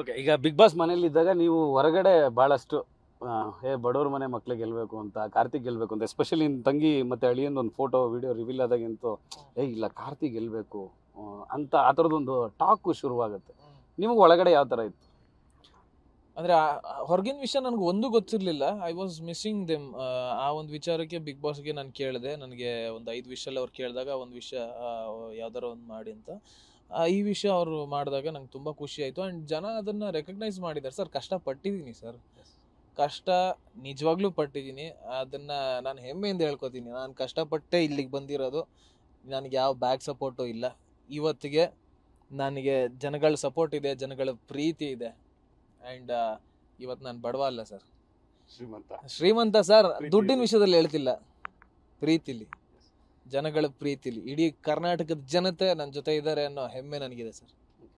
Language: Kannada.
ಓಕೆ ಈಗ ಬಿಗ್ ಬಾಸ್ ಇದ್ದಾಗ ನೀವು ಹೊರಗಡೆ ಭಾಳಷ್ಟು ಹೇ ಬಡವ್ರ ಮನೆ ಮಕ್ಳಿಗೆ ಗೆಲ್ಲಬೇಕು ಅಂತ ಕಾರ್ತಿಕ್ ಗೆಲ್ಲಬೇಕು ಅಂತ ಎಸ್ಪೆಷಲಿ ನಿಮ್ಮ ತಂಗಿ ಮತ್ತು ಅಳಿಯಂದು ಒಂದು ಫೋಟೋ ವೀಡಿಯೋ ರಿವೀಲ್ ಆದಾಗಂತೂ ಏ ಇಲ್ಲ ಕಾರ್ತಿಕ್ ಗೆಲ್ಲಬೇಕು ಅಂತ ಆ ಥರದೊಂದು ಟಾಕು ಶುರುವಾಗುತ್ತೆ ನಿಮಗೆ ಒಳಗಡೆ ಯಾವ ಥರ ಇತ್ತು ಅಂದರೆ ಹೊರಗಿನ ವಿಷಯ ನನಗೆ ಒಂದು ಗೊತ್ತಿರಲಿಲ್ಲ ಐ ವಾಸ್ ಮಿಸ್ಸಿಂಗ್ ದೆಮ್ ಆ ಒಂದು ವಿಚಾರಕ್ಕೆ ಬಿಗ್ ಬಾಸ್ಗೆ ನಾನು ಕೇಳಿದೆ ನನಗೆ ಒಂದು ಐದು ವಿಷಯಲ್ಲಿ ಅವ್ರು ಕೇಳಿದಾಗ ಒಂದು ವಿಷಯ ಯಾವ್ದಾರ ಒಂದು ಮಾಡಿ ಅಂತ ಈ ವಿಷಯ ಅವರು ಮಾಡಿದಾಗ ನಂಗೆ ತುಂಬ ಖುಷಿ ಆಯಿತು ಆ್ಯಂಡ್ ಜನ ಅದನ್ನು ರೆಕಗ್ನೈಸ್ ಮಾಡಿದ್ದಾರೆ ಸರ್ ಕಷ್ಟ ಪಟ್ಟಿದ್ದೀನಿ ಸರ್ ಕಷ್ಟ ನಿಜವಾಗ್ಲೂ ಪಟ್ಟಿದ್ದೀನಿ ಅದನ್ನು ನಾನು ಹೆಮ್ಮೆಯಿಂದ ಹೇಳ್ಕೊತೀನಿ ನಾನು ಕಷ್ಟಪಟ್ಟೆ ಇಲ್ಲಿಗೆ ಬಂದಿರೋದು ನನಗೆ ಯಾವ ಬ್ಯಾಕ್ ಸಪೋರ್ಟು ಇಲ್ಲ ಇವತ್ತಿಗೆ ನನಗೆ ಜನಗಳ ಸಪೋರ್ಟ್ ಇದೆ ಜನಗಳ ಪ್ರೀತಿ ಇದೆ ಆ್ಯಂಡ್ ಇವತ್ತು ನಾನು ಬಡವ ಅಲ್ಲ ಸರ್ ಶ್ರೀಮಂತ ಶ್ರೀಮಂತ ಸರ್ ದುಡ್ಡಿನ ವಿಷಯದಲ್ಲಿ ಹೇಳ್ತಿಲ್ಲ ಪ್ರೀತಿಲಿ ಜನಗಳ ಪ್ರೀತಿಲಿ ಇಡೀ ಕರ್ನಾಟಕದ ಜನತೆ ನನ್ನ ಜೊತೆ ಇದ್ದಾರೆ ಅನ್ನೋ ಹೆಮ್ಮೆ ನನಗಿದೆ ಸರ್